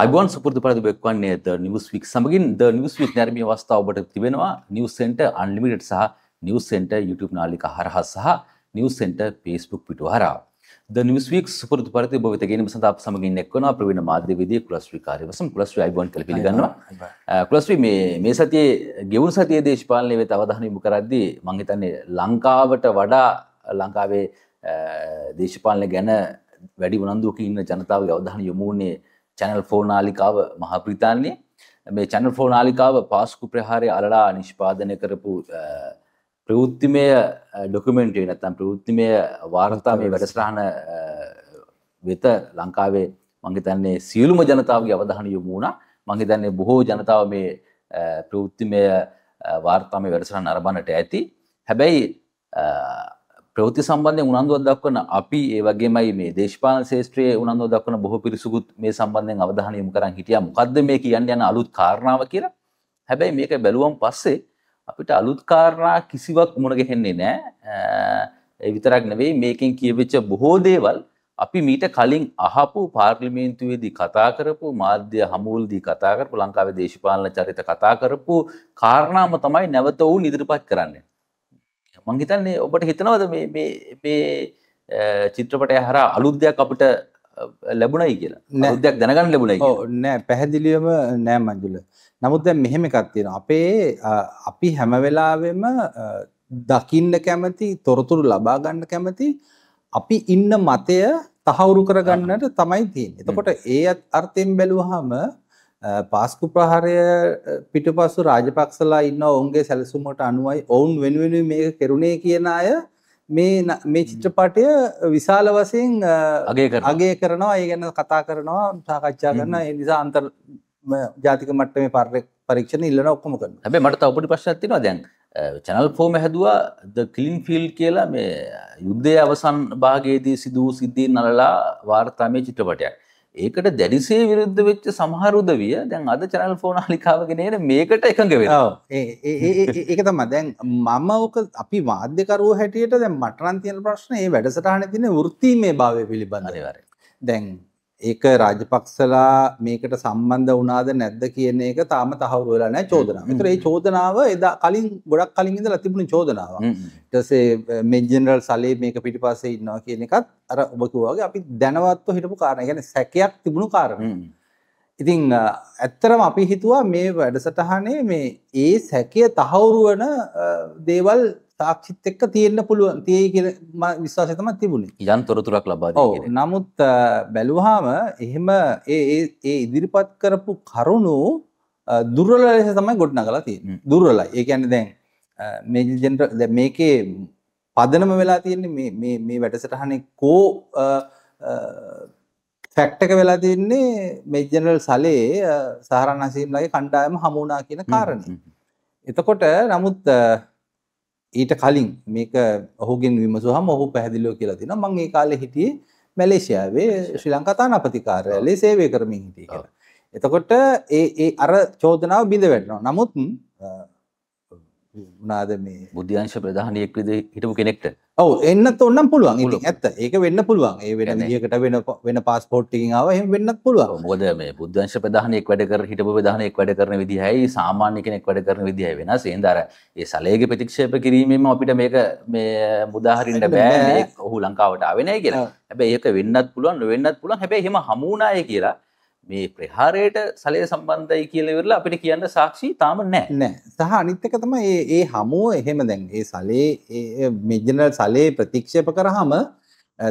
අයිබෝන් සුපුරදු පරදි බෙක්වන්නේ ද නිවස්වික් සමගින් ද නිවස්වික් නැරමී අවස්ථාව ඔබට තිබෙනවා නිවසෙන්ට අන්ලිමිට සහ නිවසෙන්ට YouTube නාලික හරහා සහ නිවසෙන්ට පේස්බුක් පිටු හරා ද නිවස්වික් සුපුරදු පරදි ඔබ වෙත ගැනීම සඳහා අප සමගින් එක්වනවා ප්‍රවීණ මාධ්‍ය වේදිකා කුලස්වි කාර්යවසම් කුලස්වි අයිබෝන් කියලා පිළිගන්නවා කුලස්වි මේ මේ සතියේ ගෙවුණු සතියේ දේශපාලනය වෙත අවධානය යොමු කරද්දී මම හිතන්නේ ලංකාවට වඩා ලංකාවේ දේශපාලන ගැන වැඩි උනන්දුවකින් ඉන්න ජනතාවගේ අවධානය යොමු වුණේ චැනල් ෆෝ නාලිකාව මහප්‍රිතාන්නේ මේ චැනල් ෆෝ නාලිකාව පාස්කු ප්‍රහාරය අලලා නිෂ්පාදනය කරපු ප්‍රවෘත්තිමය ඩොකුමෙන්ටේ නැත්තම් ප්‍රවෘත්තිමය වාර්තා මේ වැඩස්රාණ වෙත ලංකාවේ මංහිතන්නේ සියලුම ජනතාවගේ අවධහන යොමුණ මංහිතන්නේ බොහෝ ජනතාව මේ ප්‍රවෘත්තිමය වාර්තාම වැඩසරන් අරබණට ඇති හැබැයි ප්‍රවෘති සම්බන්ධය උනන්දුවක් දක්වන අපි ඒ වගේමයි මේ දේශපාලන ශේත්‍රයේ උනන්දුව දක්වන බොහෝ පිරිසකුත් මේ සම්බන්ධයෙන් අවධානය යොමු කරන් හිටියා මොකද්ද මේ කියන්න යන අලුත් කාරණාව කියලා හැබැයි මේක බැලුවම් පස්සේ අපිට අලුත් කාරණා කිසිවක් මුණගැහෙන්නේ නැහැ ඒ විතරක් නෙවෙයි මේකෙන් කියවෙච්ච බොහෝ දේවල් අපි මීට කලින් අහපු පාර්ලිමේන්තුවේදී කතා කරපු මාධ්‍ය හමුවල්දී කතා කරපු ලංකාවේ දේශපාලන චරිත කතා කරපු කාරණාම තමයි නැවත වුන් ඉදිරිපත් කරන්නේ මංහිතන්නේ ඔබට හිතනවද මේ චිත්‍රපටය හර අලුද්‍යයක් අපට ලැබුණයි කියලා නැදයක් දැනගන්න ලැබුණයි නෑ පැහැදිලියම නෑ මංජුල නමුත් දැ මෙහෙම එකක්තියෙන අපේ අපි හැමවෙලාවෙම දකින්න කැමති තොරතුරු ලබා ගන්න කැමති අපි ඉන්න මතය තහවුරු කරගන්නට තමයි තියෙන් එතකොට ඒ අර්ථයෙන් බැලුවහම පාස්කු ප්‍රහාරය පිටුපසු රාජපක්ෂලා ඉන්න ඔවුන්ගේ සැලසුමට අනුවයි ඔවුන් වෙනුවෙන මේක කෙරුණේ කියන අය මේ මේ චිත්‍රපටය විශාල වශයෙන් අගේ කරනවා ඒ ගැන කතා කරනවා සාකච්ඡා කරන ඒ නිසා අන්තර් ජාතික මට්ටමේ පරෙක් පරීක්ෂණ ඉල්ලන ඔක්කොම කරන හැබැයි මට තව පොඩි ප්‍රශ්නයක් තියෙනවා දැන් channel 4 මේ හැදුවා the clean field කියලා මේ යුද්ධයේ අවසන් භාගයේදී සිදු වූ සිද්ධීන් අරලා වාර්තා මේ චිත්‍රපටයක්. ඒකට දැඩිසේ විරුද්ධ වෙච්ච සමහරුදවිය දැන් අද චනල් ෆෝනාලිකාවගෙනන මේකට එකඟ වෙලා ඒක තම දැන් මම ඕක අපි වාද්‍යකරුව හැටියට දැන් මටනන්තියන ප්‍රශ්නයේ වැඩසටහන තින වෘත්තිීමේ භාවය පිළිබඳවර දැන් ඒක රාජපක්ෂලා මේකට සම්බන්ධ වුණාද නැද්ද කියන එක තාම තහවුරු වෙලා නැහැ චෝදනාව. ඒතර මේ චෝදනාව එදා කලින් ගොඩක් කලින් ඉඳලා තිබුණ චෝදනාවක්. ඊට පස්සේ මේ ජෙනරල් සලේ මේක පිටිපස්සේ ඉන්නවා කියන එකත් අර ඔබ කිව්වා වගේ අපි දැනවත්ව හිටපු කාරණා. කියන්නේ සැකයක් තිබුණු කාරණා. ඉතින් ඇත්තරම අපි හිතුවා මේ වැඩසටහනේ මේ ඒ සැකය තහවුරු වෙන දේවල් තාක්ෂිත් එක්ක තියෙන්න්න පුළුවන් තිය කිය විශවාසය තමත් තිබුණේ යන් තොරතුරක් ලබා නමුත් බැලුහාම එහෙම ඒ ඉදිරිපත් කරපු කරුණු දුර්වල ලෙස තමයි ගොඩ්න කලා තිය දුර්වලයි ඒ ඇන්න දැන් මේජෙන්ට මේකේ පදනම වෙලා තියෙන්නේ මේ වැටසටහනේ කෝ ෆැක්ටක වෙලා තින්නේ මෙජනල් සලේ සහරන් අසීම්ලගේ කණ්ඩායම හමුණා කියන කාරණ. එතකොට නමුත් ඊට කලින් මේක ඔහුගෙන් විමසුවහම ඔහු පැහැදිලිව කියලා තිනවා මම ඒ කාලේ හිටියේ මැලේසියාවේ ශ්‍රී ලංකා තානාපති කාර්යාලයේ සේවය කරමින් හිටියේ කියලා. එතකොට ඒ ඒ අර චෝදනාව බිඳ වැටෙනවා. නමුත් නාද මේ බුද්ධංශ ප්‍රධානයෙක් විද හිටපු කෙනෙක්ට ඔව එන්නත් ඔන්නම් පුළුවන් ඉ ඇත්ත ඒක වෙන්න පුළුවන් ඒ වෙන දිියකට වෙන වෙන පස්පෝට්ටිකිාව එහම වෙන්නත් පුළුව බොද මේ බුද්ධංශ ප්‍රධානයෙක් වැඩකර හිට ප්‍රධානයෙක් වැඩ කරන විදිහයි සාමාන්‍ය කෙනෙක් වැඩ කරන විදිහය වෙන සේන්දර ඒ සලේගේ ප්‍රතික්ෂේප කිරීමම අපිට මේක මේ මුදාහරට බෑ ඔහු ලංකාවට ආවෙනය කියලා හැබැ ඒක වෙන්නත් පුළුවන් වෙන්නත් පුළුවන් හැබැ හෙම හමුණය කියලා මේ ප්‍රහාරයට සලය සම්බන්ධයි කියලවෙරලා අපිට කියන්න සාක්ෂි තාම නෑ නෑ සහ අනිත්තක තම ඒ හමුව එහෙම දැන් ඒ සලේ මෙජනල් සලේ ප්‍රතික්ෂප කරහම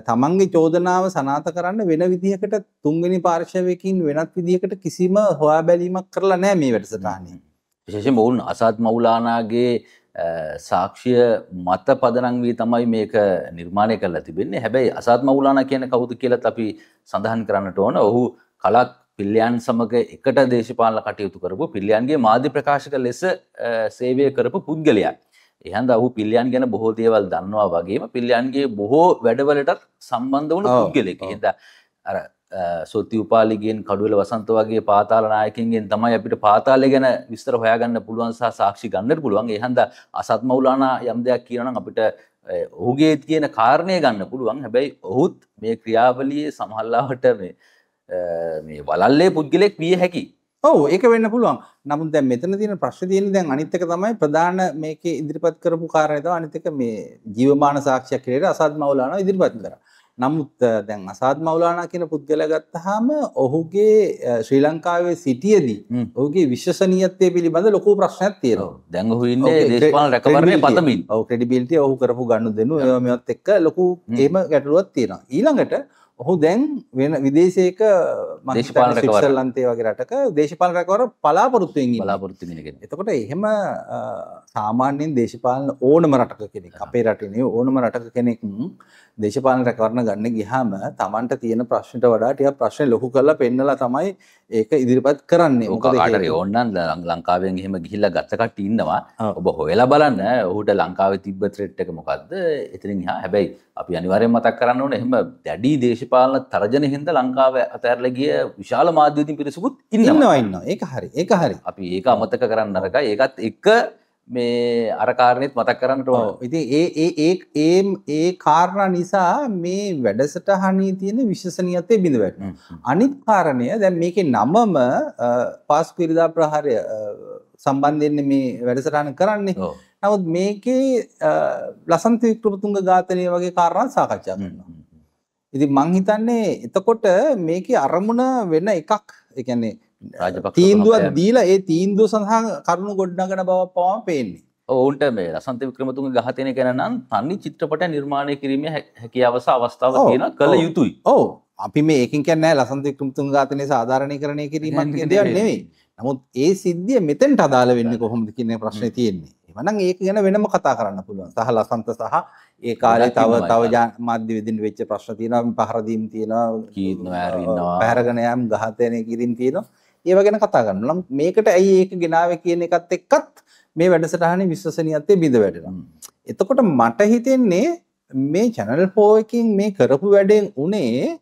තමන්ගේ චෝදනාව සනාත කරන්න වෙන විදිහකට තුන්ගනි පාර්ශවයකින් වෙනත් විදිහකට කිසිම හොයා බැලීමක් කරලා නෑ මේ වැඩසටානය විශේෂම ඔවුන් අසාත් මවුලානාගේ සාක්ෂිය මත පදනං වී තමයි මේක නිර්මාණය කරලා තිබෙන්නේ හැබැයි අසාත් මවුලානා කියන කවුද කියලත් අපි සඳහන් කරන්නට ඕන ඔහු කලක් පිල්ලයන් සමඟ එකට දේශපාල කටයුතු කරපු පිල්ලියන්ගේ මාධ්‍ය ප්‍රකාශක ලෙස සේවය කරපු පුද්ගලයා. එහන්ද ඔහු පිල්ලියන් ගැන බොහෝ දේවල් දන්නවා වගේම පිල්ලියන්ගේ බොහෝ වැඩවලටත් සම්බන්ධ වන පුද්ගලෙක හිද අර සොති උපාලිගෙන් කඩුවල වසන්ත වගේ පාතාලනායකින්ගෙන් තමයි අපිට පාතාලය ගැන විස්තර හොයාගන්න පුළුවන් සහ සාක්ෂි ගන්නට පුළුවන් එහන්ද අසත්මවුලානා යම් දෙයක් කියනනම් අපිට ඔහුගේ තියෙන කාරණය ගන්න පුළුවන් හැබැයි ඔහුත් මේ ක්‍රියාවලියේ සමහල්ලාවට මේ මේ වලල්ලේ පුද්ගලෙක් විය හැකි ඔව ඒක වෙන්න පුළුවන් නමුත් දැන් මෙතන තියෙන ප්‍රශ්න තියෙන්නේ දැන් අනිත් එක තමයි ප්‍රධාන මේකේ ඉදිරිපත් කරපු කාරණේ තමයි අනිත් එක මේ ජීවමාන සාක්ෂියක් කියලා අසාද් මවුලානා ඉදිරිපත් කරා. නමුත් දැන් අසාද් මවුලානා කියන පුද්ගලයා ගත්තාම ඔහුගේ ශ්‍රී ලංකාවේ සිටියේදී ඔහුගේ විශ්වසනීයත්වය පිළිබඳ ලොකු ප්‍රශ්නයක් තියෙනවා. දැන් ඔහු ඉන්නේ දේශපාලන රැකවරණයේ පතමින්. ඔව් ක්‍රෙඩිබිලිටි ඔහු කරපු ගනුදෙනු ඒවා මේවත් එක්ක ලොකු එහෙම ගැටලුවක් තියෙනවා. ඊළඟට ඔහු දැන් වෙන විදේශයක දේශපාල ශික්ෂල්ලන්තේ වගේ රටක දේශපාල රැකවර පලාපොරොත්තුවෙන් බලාපොරොත්තු වෙනගෙන එතකොට එහෙම සාමාන්‍යයෙන් දේශපාලන ඕනම රටක කෙනෙක් අපේ රටනේ ඕනම රටක කෙනෙක් දේශපාලන රැකවරණ ගන්න ගියාම Tamanට තියෙන ප්‍රශ්නට වඩා ටිකක් ප්‍රශ්න ලොකු කරලා පෙන්නලා තමයි ඒක ඉදිරිපත් කරන්නේ මොකද කාටරි ඕන්නම් ලංකාවෙන් එහෙම ගිහිල්ලා ගත්ත කට්ටිය ඉන්නවා ඔබ හොයලා බලන්න ඔහුට ලංකාවේ තිබ්බ ත්‍රෙට් එක මොකද්ද එතනින් එහා හැබැයි අපි අනිවාර්යෙන් මතක් කරන්න ඕනේ එහෙම දැඩි දේශ දේශපාලන තරජන හින්ද ලංකාව අතැරල ගිය විශාල මාධ්‍යතින් පිරිසකුත් ඉන්නවා ඉන්න ඒක හරි ඒක හරි අපි ඒක අමතක කරන්න අරක ඒකත් එක මේ අරකාරණයත් මතක් කරන්නට ඉති ඒ ඒ ඒ ඒ කාරණ නිසා මේ වැඩසට හනී තියෙන විශ්වසනීයතය බිඳවැට. අනිත් කාරණය දැන් මේක නමම පාස් පිරිදා ප්‍රහාරය සම්බන්ධයන්න මේ වැඩසටහන කරන්නේ. නවත් මේකේ ලසන්තවික්‍රපතුන්ග ඝාතනය වගේ කාරණ සාකච්ඡා කරන්නවා. ඉතින් මං හිතන්නේ එතකොට මේකේ අරමුණ වෙන එකක් ඒ කියන්නේ තීන්දුවක් දීලා ඒ තීන්දුව සඳහා කරුණු ගොඩනගන බව පවම පේන්නේ. ඔවුන්ට මේ රසන්ත වික්‍රමතුන්ගේ ඝාතනය ගැන නම් තනි චිත්‍රපට නිර්මාණය කිරීමේ හැකියාව සහ අවස්ථාව තියෙන කළ යුතුයි. ඔව්. අපි මේ ඒකින් කියන්නේ රසන්ත වික්‍රමතුන් ඝාතනය සාධාරණීකරණය කිරීමක් කියන දෙයක් නෙවෙයි. නමුත් ඒ සිද්ධිය මෙතෙන්ට අදාළ වෙන්නේ කොහොමද කියන ප්‍රශ්නේ තියෙන්නේ. එවනම් ඒක ගැන වෙනම කතා කරන්න පුළුවන්. සහ ලසන්ත සහ ඒ කාලේ තව තව මාධ්‍ය විදින් වෙච්ච ප්‍රශ්න තියෙනවා, පහර දීම් තියෙනවා, කීර්ණ වැරින්නවා, පැහැරගෙන යාම් ඝාතනය කිරීම තියෙනවා. ඒව ගැන කතා කරනවා. නම් මේකට ඇයි ඒක ගෙනාවේ කියන එකත් එක්කත් මේ වැඩසටහනේ විශ්වසනීයත්වයේ බිඳ වැටෙනවා. එතකොට මට හිතෙන්නේ මේ channel 4 එකකින් මේ කරපු වැඩෙන් උනේ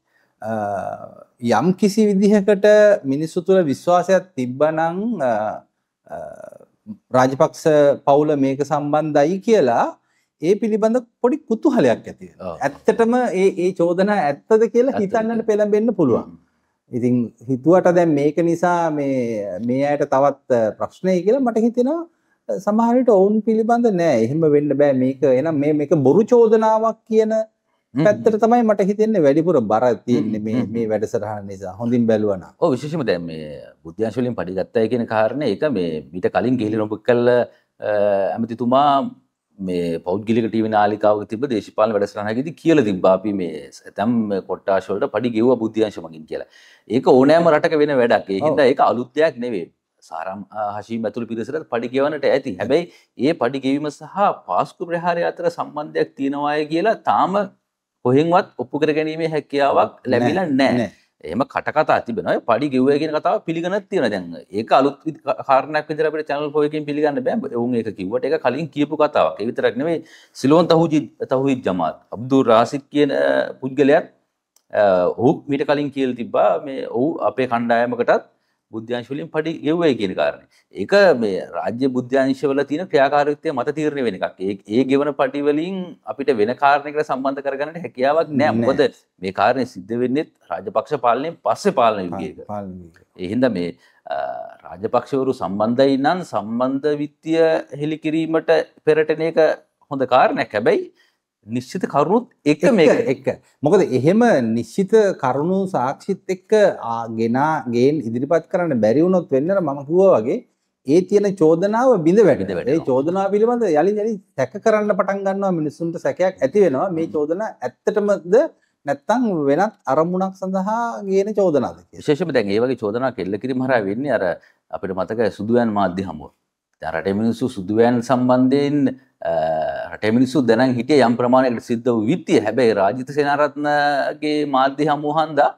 යම් කිසි විදිහකට මිනිස්සු තුළ විශ්වාසයක් තිබ්බනම් රාජපක්ෂ පවුල මේක සම්බන්ධයි කියලා ඒ පිළිබඳ පොඩි කුතුහලයක් ඇති ඇත්තටම ඒ ඒ චෝදනා ඇත්තද කියලා හිතන්නට පෙළඹෙන්න පුළුවන්. ඉතින් හිතුවට දැන් මේක නිසා මේ මේ අයට තවත් ප්‍රශ්නය කියලා මට හිතෙනවා සමහරට ඔවුන් පිළිබඳ නෑ එහෙම වෙන්න බෑ මේක එනම් මේ මේක බොරු චෝදනාවක් කියන පැත්තට තමයි මට හිතෙන්නේ වැඩිපුර බර තියෙන්නේ මේ මේ වැඩසටහන නිසා හොඳින් බැලුවනම්. ඔව් විශේෂයෙන්ම දැන් මේ බුද්ධ්‍යංශ වලින් පරිගත්තයි කියන කාරණේ ඒක මේ ඊට කලින් ගිහිලි නොබකල්ල ඇමතිතුමා මේ පෞද්ගලික ටීවී නාලිකාවක තිබ්බ දේශපාලන වැඩසටහනකදී කියලා තිබ්බා අපි මේ ඇතම් කොට්ටාෂ වලට පඩි ගෙවුවා බුද්ධ්‍යංශ මගින් කියලා. ඒක ඕනෑම රටක වෙන වැඩක්. ඒ හින්දා ඒක අලුත් දෙයක් නෙවෙයි. සාරම් හශී ඇතුළු පිරිසට පඩි ගෙවනට ඇති හැබැයි ඒ පඩි ගෙවීම සහ පාස්කු ප්‍රහාරය අතර සම්බන්ධයක් තියෙනවාය කියලා තාම කොහෙන්වත් ඔප්පු කර ගැනීමේ හැකියාවක් ලැබිල නෑ එම කටකතා තිබෙනයි පඩි ගෙවයගෙන කතාව පිළිගන තියෙන දැන් ඒ අලුත් කාරනක් විදරට චනල් පොයකින් පිළිගන්න බෑ ඔවුන් එක කිවට එක කලින් කියපු කතාවක් එවිතරක්නවේ සිලෝන් තහුජි තහුයි ජමත් අබ්දුර් රාසිත් කියන පුද්ගලයන් ඔහු මිට කලින් කියල් තිබ්බා මේ ඔහු අපේ කණ්ඩායමකටත් බුද්ධ්‍යංශ වලින් පඩි ගෙව්වයි කියන කාරණේ. ඒක මේ රාජ්‍ය බුද්ධ්‍යංශ වල තියෙන ක්‍රියාකාරීත්වය මත තීරණය වෙන එකක්. ඒ ඒ ගෙවන පඩි වලින් අපිට වෙන කාරණයකට සම්බන්ධ කරගන්නට හැකියාවක් නෑ. මොකද මේ කාරණේ සිද්ධ වෙන්නේ රාජපක්ෂ පාලනයෙන් පස්සේ පාලන යුගයක. ඒ හින්දා මේ රාජපක්ෂවරු සම්බන්ධයි නම් සම්බන්ධ විත්‍ය හෙලි කිරීමට පෙරටෙන එක හොඳ කාරණයක්. හැබැයි නිශ්චිත කරුණුත් එක මේ එක මොකද එහෙම නිශ්චිත කරුණු සාක්ෂිත් එක්ක ගෙනා ගේන් ඉදිරිපත් කරන්න බැරි වුණොත් වෙන්නට මම කිව්වා වගේ ඒ තියෙන චෝදනාව බිඳ වැටෙද ඒ චෝදනාව පිළිබඳ යලින් යලින් සැක කරන්න පටන් ගන්නවා මිනිස්සුන්ට සැකයක් ඇති වෙනවා මේ චෝදනා ඇත්තටමද නැත්තම් වෙනත් අරමුණක් සඳහා ගේන චෝදනාද කියලා. විශේෂයෙන්ම දැන් ඒ වගේ චෝදනා කෙල්ල කිරීම හරහා වෙන්නේ අර අපිට මතක සුදුවෑන් මාධ්‍ය හමුව. දැන් රටේ මිනිස්සු සුදුවෑන් සම්බන්ධයෙන් රටමිනිස්සු දැනන් හිටිය යම් ප්‍රමාණයකට සිද්ධ විත්තිය හැබැයි රාජිත සේනාරත්නගේ මාධ්‍ය හමුවහන්දා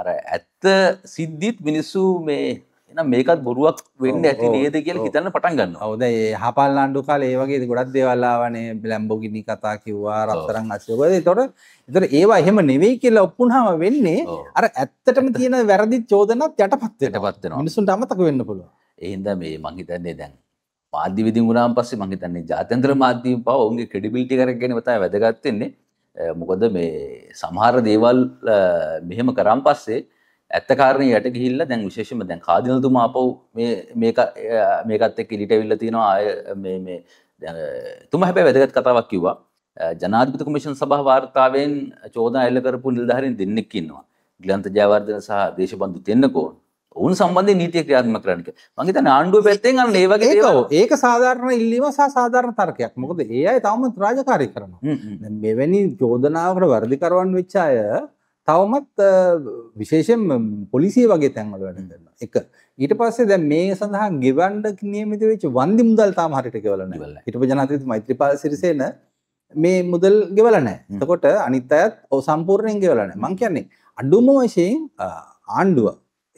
අර ඇත්ත සිද්ධිත් මිනිස්සු මේ එන මේකත් බොරුවක් වෙන්න ඇති නේද කියල හිතන්න පටන් ගන්න ඔවද ඒ හපල් අන්ඩු කාල ඒවගේ ගොඩත් දෙවල්ලාවනේ බිලම්බෝගිනි කතා කිව්වා රත්තරන් අශයකද තොට එතොට ඒවා එහෙම නෙවෙයි කියලා ඔප්පුුණහම වෙන්නේ අර ඇත්තටම තියෙන වැරදි චෝදනත් යට පත්වයට පත්වෙන මිනිසුන් අමතක වෙන්න පුළුව එහින්ද මේ මංහිතන්නේ දැන් මාධ්‍ය විදිගුණාම් පස්සේ මං හිතන්නේ ජාත්‍යන්තර මාධ්‍ය පව ඔවුන්ගේ ක්‍රෙඩිබිලිටි එකක් ගැන තමයි වැදගත් වෙන්නේ මොකද මේ සමහර දේවල් මෙහෙම කරන් පස්සේ ඇත්ත කාරණේ යට ගිහිල්ලා දැන් විශේෂයෙන්ම දැන් කාදිනතුමා ආපහු මේ මේක මේකත් එක්ක ඉලිට වෙවිලා තිනවා ආය මේ මේ දැන් තුමා හැබැයි වැදගත් කතාවක් කිව්වා ජනාධිපති කොමිෂන් සභාව වාර්තාවෙන් චෝදනා එල්ල කරපු නිලධාරීන් දෙන්නෙක් ඉන්නවා ග්ලන්ත ජයවර්ධන සහ දේශබන්දු තෙන්නකෝන් ඔවුන් සම්බන්ධ නීතිය ක්‍රියාත්ම කරන්නක මගේ තන ආණ්ඩුව පැත්තෙන් අන්න ඒ වගේ ඒක සාධාරණ ඉල්ලීම සහ සාධාරණ තර්කයක් මොකද ඒ අය තවමත් රාජකාරී කරනවා මෙවැනි චෝදනාවකට වර්ධිකරවන් වෙච්ච අය තවමත් විශේෂෙන් පොලිසිය වගේ තැන්වල වැඩ කරනවා එක ඊට පස්සේ දැන් මේ සඳහා ගෙවන්න නියමිත වෙච්ච වන්දි මුදල් තාම හරියට ගෙවලා නැහැ හිටපු ජනාධිපති මෛත්‍රීපාල සිරිසේන මේ මුදල් ගෙවල නැහැ එතකොට අනිත් අයත් ඔව් සම්පූර්ණයෙන් ගෙවලා නැහැ මං කියන්නේ අඩුම වශයෙන් ආණ්ඩුව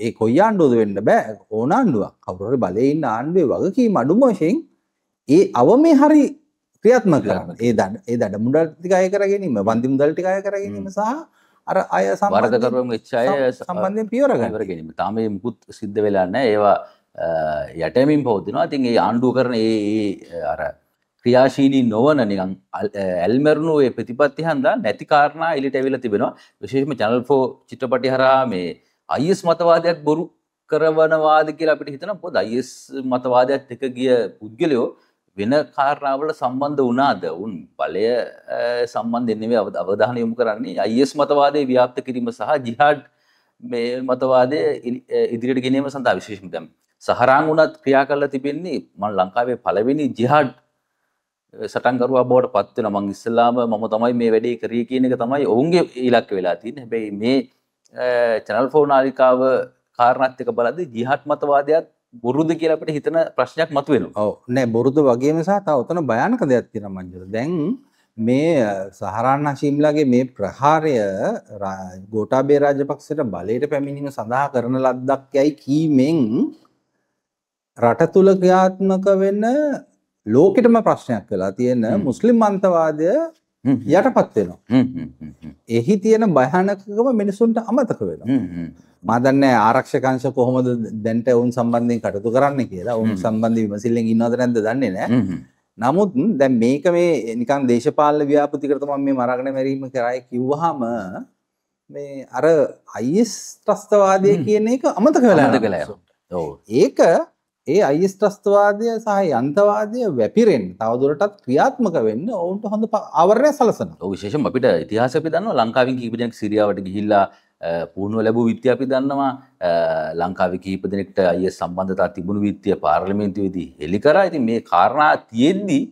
ඒ කොයි ආණ්ඩුවද වෙන්න බෑ ඕන ආණ්ඩුවක් කවුරුහරි බලේ ඉන්න ආණ්ඩුවේ වගකීම අඩුම වශයෙන් ඒ අවමේ හරි ක්‍රියාත්මක කරන්න. ඒ දඩ ඒ දඩ මුදල් ටික අය කර ගැනීම, වන්දි මුදල් ටික අය කර ගැනීම සහ අර අය සම්බන්ධ කරගම වෙච්ච අය සම්බන්ධයෙන් පියවර ගන්න. කර ගැනීම. තාම මේ මුකුත් සිද්ධ වෙලා නැහැ. ඒවා යටමින් පවතිනවා. ඉතින් ඒ ආණ්ඩුව කරන ඒ අර ක්‍රියාශීලී නොවන නිකන් ඇල්මරනු ඒ ප්‍රතිපත්ති හන්දා නැති කාරණා එලිට ඇවිල්ලා තිබෙනවා. විශේෂයෙන්ම channel 4 චිත්‍රපටි හරහා මේ අයිස් මතවාදයක් බොරු කරවනවාද කියලා අපිට හිතන පොද අයිස් මතවාදයක් එක ගිය පුද්ගලයෝ වෙන කාරණාවල සම්බන්ධ වනාද උන් බලය සම්බන්ධෙන්නෙවේ අව අවධාන යොමු කරන්නේ අයිස් මතවාදය ව්‍යාප්ත කිරීම සහ ජිහාඩ් මේ මතවාදය ඉදිරිට ගෙනීම සඳහා විශේෂම දැම් සහරං වුණත් ක්‍රියා කරලා තිබෙන්නේ මන් ලංකාවේ පළවෙනි ජිහාඩ් සටන්කරවා බවට පත්වෙන මං ඉස්සල්ලාම මම තමයි මේ වැඩේ කරේ කියන එක තමයි ඔවුන්ගේ ඉලක්ක වෙලා තින් හැබැයි මේ චැනල් ෆෝ නාලිකාව කාරණත්ක බලද ජිහත් මතවාදයක් බොරුද කියලට හිතන ප්‍රශ්නයක් මතුවෙන නෑ බොරුද වගේ සහ ඔතන භයනක දෙයක් තින මංජර දැන් මේ සහරන්න ශීම්ලගේ මේ ප්‍රහාරය ගෝටාබේ රාජපක්ෂට බලයට පැමිණීම සඳහා කරන ලද්දක් යැයි කීමෙන් රට තුළ ක්‍රියාත්මක වෙන්න ලෝකෙටම ප්‍රශ්නයක් වෙලා තියෙන මුස්ලිම් මන්තවාදය යටපත් වෙනවා. එහි තියෙන භයානකකම මිනිසුන්ට අමතක වෙනවා. මා දන්නේ ආරක්ෂක අංශ කොහොමද දැන්ට වුන් සම්බන්ධයෙන් කටයුතු කරන්න කියලා. වුන් සම්බන්ධ විමසිල්ලෙන් ඉන්නවද නැද්ද දන්නේ නැහැ. නමුත් දැන් මේක මේ නිකන් දේශපාලන ව්‍යාපෘතිකට තමයි මේ මරාගෙන මැරීම කරයි කිව්වහම මේ අර අයිස් ත්‍රස්තවාදය කියන එක අමතක වෙලා යනවා. ඒක ඒ අයිස්ත්‍රස්තවාදය සහ අන්තවාදය වැපිරෙන් තවදුරටත් ක්‍රියාත්මක වෙන්න ඔවුන්ට හොඳ අවරණය සලසන විශේෂම අපිට ඉතිහාස අපි දන්න ලංකාවින් කීපදෙනෙක් සිරියාවට ගිහිල්ලා පුහුණුව ලැබූ විත්ති අපි දන්නවා ලංකාවේ කීප දෙනෙක්ට අය සම්බන්ධතා තිබුණු විත්තිය පාර්ලිමේන්තුවේදී හෙළි කරා ඉතින් මේ කාරණා තියෙද්දී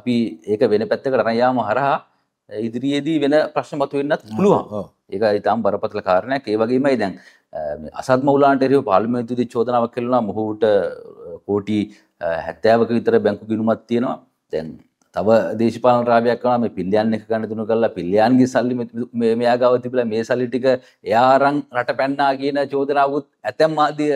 අපි ඒක වෙන පැත්තකට අරන් යාම හරහා ඉදිරියේදී වෙන ප්‍රශ්න මතුවෙන්නත් පුළුවන් ඒක ඉතාම බරපතල කාරණයක් ඒ වගේමයි දැන් අසත් මවලාන්ටරෝ පාලිමේතුති චෝදනාවක් කෙලුණා මොහුට කෝටි හැත්තෑවක විතර බැංකු ගිනුමත් තියෙනවා දැන් තව දේශපාල රාවයක් කනම පිල්ලියන් එක ගන්න තුන කරලා පිල්ලියන්ගේ සල්ලි මෙයා ගාව තිබිලා මේ සල්ලි ටික එයාරන් රට පැන්නා කියන චෝදනාවුත් ඇතැම් ආදිය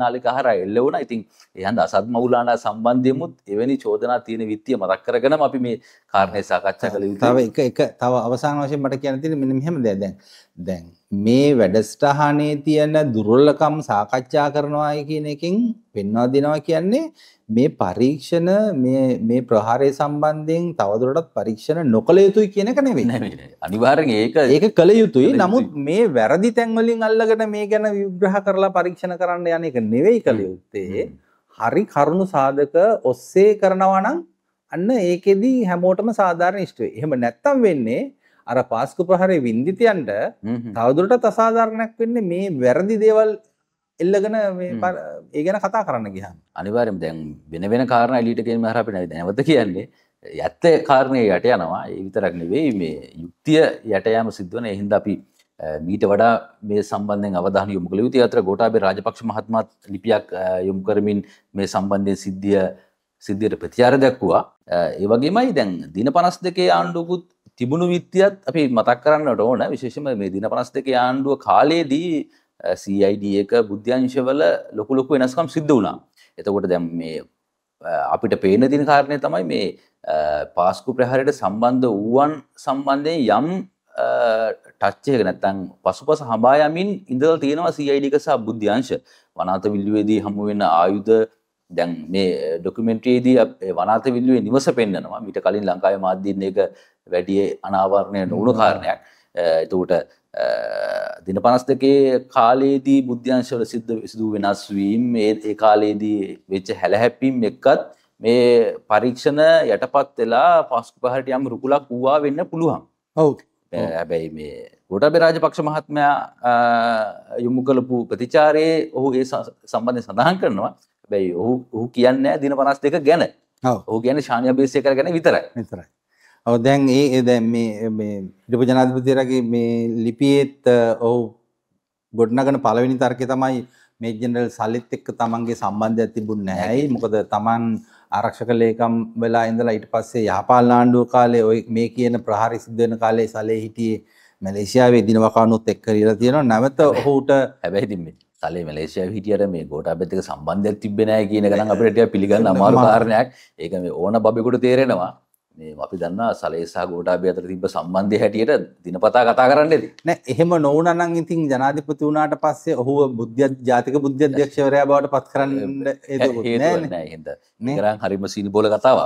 නාලික හරා එල්ල වුණා. ඉතින් ඒ හන්ද අසත් මවුලානා සම්බන්ධයෙමුත් එවැනි චෝදනා තියෙන විත්තිය මතක් කරගෙනම අපි මේ කාරණේ සාකච්ඡා කළ යුතුයි. තව එක එක තව අවසාන වශයෙන් මට කියන්න තියෙන්නේ මෙන්න මෙහෙම දෙයක් දැන් දැන් මේ වැඩස්ටහනේ තියෙන දුර්වලකම් සාකච්ඡා කරනවායි කියන එකෙන් පෙන්වා දෙනවා කියන්නේ මේ පරීක්ෂණ මේ මේ ප්‍රහාරය සම්බන්ධයෙන් තවදුරටත් පරීක්ෂණ නොකළ යුතුයි කියන එක නෙවෙයි. අනිවාර්යෙන් ඒක ඒක කළ යුතුයි. නමුත් මේ වැරදි තැන් වලින් අල්ලගෙන මේ ගැන විග්‍රහ කරලා පරීක්ෂණ කරන්න යන එක නෙවෙයි කළ යුත්තේ. හරි කරුණු සාධක ඔස්සේ කරනවා නම් අන්න ඒකෙදි හැමෝටම සාධාරණ ඉෂ්ට වෙයි. එහෙම නැත්තම් වෙන්නේ අර පාස්කු ප්‍රහරේ වින්දිතයන්ට තවදුරට තසාධාරණයක් වෙන්නේ මේ වැරදි දේවල් එල්ලගෙන ඒ ගැන කතා කරන්න ගිහ අනිවාරම දැන් වෙන වෙන කාරණ එලිටකෙන් හරපින නැවත කියන්නේ ඇත්ත කාරණය යට යනවා ඒවිතරක් නෙවෙයි මේ යුක්තිය යටයම සිද්ධවන එහින්ද අපි මීට වඩා මේ සම්බන්ධෙන් අවධාන යොමු කළ යුතු අතර ගෝටාබේ රාජපක්ෂ මහත්මත් ලිපියක් යොමු කරමින් මේ සම්බන්ධයෙන් සිද්ධිය සිද්ධියට ප්‍රතිචාර දැක්වුවා ඒ වගේමයි දැන් දින 52 ආණ්ඩුවකුත් තිබුණු විත්තියත් අපි මතක් කරන්නට ඕන විශේෂම මේ දින පනස් දෙක ආණ්ඩුව කාලයේදී සයිඩ එක බුද්ධ්‍යංශවල ලොකුලොකු වෙනස්කම් සිද්ධ වුණා එතකොට දැම් මේ අපිට පේන දින කාරණය තමයි මේ පාස්කු ප්‍රහරයට සම්බන්ධ වූුවන් සම්බන්ධය යම් ටච්චයක නැත්තං පසුපස හබායමින් ඉඳල් තියෙනවා සයිඩික සහ බුද්ධ්‍යංශ වනාත විල්ලුවේදී හමුවෙන්න ආයුධ දැන් මේ ඩොකුමෙන්ට්‍රයේදී වනාත විල්ලුවේ නිවස පෙන්න්නනවා මිට කලින් ලංකාය මාධ්‍යන්න එක වැඩිය අනාවරණයට වුණු කාරණයක් එතුට දින පනස් දෙකේ කාලයේදී බුද්ධ්‍යංශවල සිද්ධ සිදු වෙනස් වීම් ඒ කාලයේදී වෙච්ච හැලහැපීම් එක්කත් මේ පරීක්ෂණ යටපත් වෙලා පස්කු පහට යම් රුකුලක් වූවා වෙන්න පුළුවන් ඔවු හැබැයි මේ ගොටබේ රාජපක්ෂ මහත්මයා යොමු කළපු ප්‍රතිචාරයේ ඔහු ඒ සම්බන්ධය සඳහන් කරනවා හැබැයි ඔහු ඔහු කියන්නේ දින පනස් දෙක ගැන ඔහු ගැන ශානය බේසය කර ගැන විතරයි විතරයි ඔව් දැන් ඒ දැන් මේ මේ හිටපු ජනාධිපතිවරයාගේ මේ ලිපියේත් ඔව් ගොඩනගන පළවෙනි තර්කය තමයි මේ ජෙනරල් සල්ලිත් එක්ක තමන්ගේ සම්බන්ධයක් තිබුණ නැහැ. මොකද තමන් ආරක්ෂක ලේකම් වෙලා ඉඳලා ඊට පස්සේ යහපාලන ආණ්ඩුව කාලේ ওই මේ කියන ප්‍රහාරය සිද්ධ වෙන කාලේ සලේ හිටියේ මැලේසියාවේ දිනවකානුත් එක්ක ඉරලා තියෙනවා. නැවත ඔහුට හැබැයි ඉතින් මේ සලේ මලේසියා හිටියට මේ ගෝටාබෙත් එක සම්බන්ධයක් තිබෙන්නේ නැහැ කියන එක නම් අපිට ටිකක් පිළිගන්න අමාරු කාරණයක්. ඒක මේ ඕන බබෙකුට තේරෙනවා. අපි දන්න සලේසා ගෝටාබය අතර තිබ සම්බන්ධය හැටියට දිනපතා කතා කරන්නේද නෑ එහෙම නොවනනං ඉතින් ජනාධිපති වුණට පස්සේ ඔහු බුද්ධ ජාතික බුද්ධ අධ්‍යක්ෂවරයා බවට පත් කරන්න හිද නිරං හරිම සීනි බෝල කතාව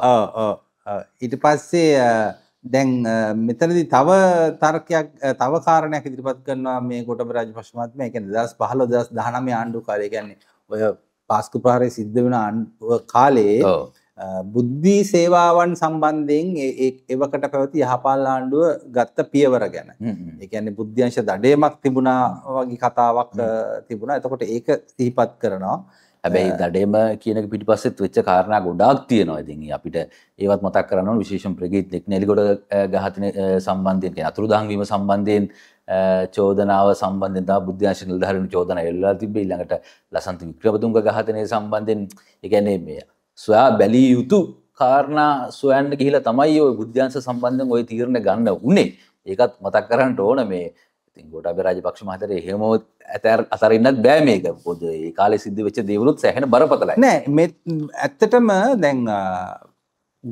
ඊට පස්සේ දැන් මෙතනදි තව තර්කයක් තව කාරණයක් ඉදිරිපත් කරනවා මේ ගොටම රජ පශ්මත්ම එක දස් පහල දස් දහනම ආණ්ඩු කාලය ගැන්නේ ඔය පාස්කු ප්‍රහරය සිද්ධ වෙන කාලයේ බුද්ධි සේවාවන් සම්බන්ධයෙන් එවකට පැවති යහපල් ආණ්ඩුව ගත්ත පියවර ගැන. ඒ කියන්නේ බුද්ධ්‍යංශ දඩේමක් තිබුණා වගේ කතාවක් තිබුණා. එතකොට ඒක සිහිපත් කරනවා. හැබැයි දඩේම කියනක පිටිපස්සෙත් වෙච්ච කාරණා ගොඩාක් තියෙනවා. ඉතින් අපිට ඒවත් මතක් කරන්න ඕන විශේෂම ප්‍රගීත් නෙලිගොඩ ඝාතන සම්බන්ධයෙන් කියන අතුරුදහන් වීම සම්බන්ධයෙන් චෝදනාව සම්බන්ධයෙන් තමයි බුද්ධාංශ නිලධාරීන් චෝදනා එල්ලලා තිබ්බේ ඊළඟට ලසන්ත වික්‍රමතුංග ඝාතනය සම්බන්ධයෙන් ඒ කියන්නේ මේ සොයා බැලිය යුතු කාරණා සොයන්න ගිහිලා තමයි ඔය බුද්ධාංශ සම්බන්ධයෙන් ওই තීරණ ගන්න උනේ. ඒකත් මතක් කරන්න ඕන මේ ඉතින් ගොඩාබේ රාජපක්ෂ මහතර එහෙම ඇතර අතරින්නත් බෑ මේක. පොද ඒ කාලේ සිද්ධ වෙච්ච දේවලුත් සෑහෙන බරපතලයි. නෑ මේ ඇත්තටම දැන්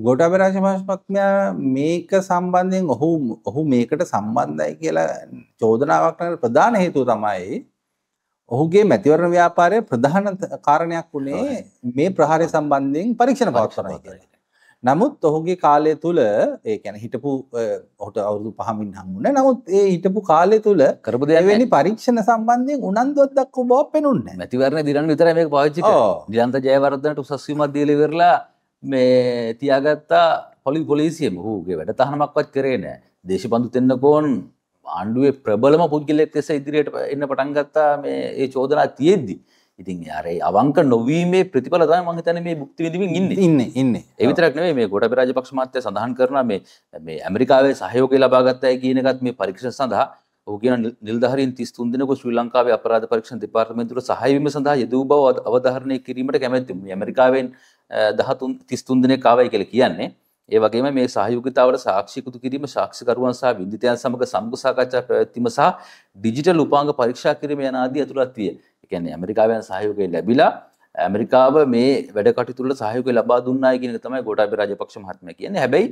ගොඩාබේ රාජපක්ෂ මේක සම්බන්ධයෙන් ඔහු ඔහු මේකට සම්බන්ධයි කියලා චෝදනාවක් ප්‍රධාන හේතුව තමයි ඔහුගේ මැතිවරණ ව්‍යාපාරය ප්‍රධාන කාරණයක් වුණේ මේ ප්‍රහාරය සම්බන්ධයෙන් පරීක්ෂණ පවත්වනයි කියලා. නමුත් ඔහුගේ කාලය තුල ඒ කියන්නේ හිටපු ඔහුට අවුරුදු 5කින් හම්බුනේ. නමුත් ඒ හිටපු කාලය තුල කරපු දෙවෙනි පරීක්ෂණ සම්බන්ධයෙන් උනන්දුවක් දක්වපු බව පෙනුන්නේ නැහැ. මැතිවරණ දිනන විතරයි මේක පාවිච්චි කරන්නේ. දිලන්ත ජයවර්ධනට උසස් වීමක් දීලා ඉවරලා මේ තියාගත්තා පොලි පොලිසියම ඌගේ වැඩ තහනමක්වත් කරේ නැහැ. දේශපන්දු තෙන්නකෝන් ආණ්ඩුවේ ප්‍රබලම පුද්ගලෙක් ලෙස ඉදිරියට එන්න පටන් ගත්තා මේ ඒ චෝදනා තියෙද්දි. ඉතින් යාරේ අවංක නොවීමේ ප්‍රතිඵල තමයි මම හිතන්නේ මේ භුක්ති විඳින්මින් ඉන්නේ. ඉන්නේ ඉන්නේ. ඒ විතරක් නෙමෙයි මේ ගොඩබේ රාජපක්ෂ මහත්තයා සඳහන් කරන මේ මේ ඇමරිකාවේ සහයෝගය ලබා ගන්නයි කියන එකත් මේ පරීක්ෂණ සඳහා ඔහු කියන නිලධාරීන් 33 දෙනෙකු ශ්‍රී ලංකාවේ අපරාධ පරීක්ෂණ දෙපාර්තමේන්තුවට සහාය වීම සඳහා යෙදූ බව අවධාරණය කිරීමට කැමැති. මේ ඇමරිකාවෙන් 13 33 දෙනෙක් ආවයි කියලා කියන්නේ. ඒ වගේම මේ සහයෝගිතාවට සාක්ෂිකුතු කිරීම සාක්ෂිකරුවන් සහ විද්‍යතයන් සමග සම්මුඛ සාකච්ඡා පැවැත්වීම සහ ඩිජිටල් උපාංග පරීක්ෂා කිරීම යන ආදී ඇතුළත් විය. ඒ කියන්නේ ඇමරිකාවෙන් සහයෝගය ලැබිලා ඇමරිකාව මේ වැඩ කටයුතු වල සහයෝගය ලබා දුන්නායි කියන එක තමයි ගෝඨාභය රාජපක්ෂ මහත්මයා කියන්නේ. හැබැයි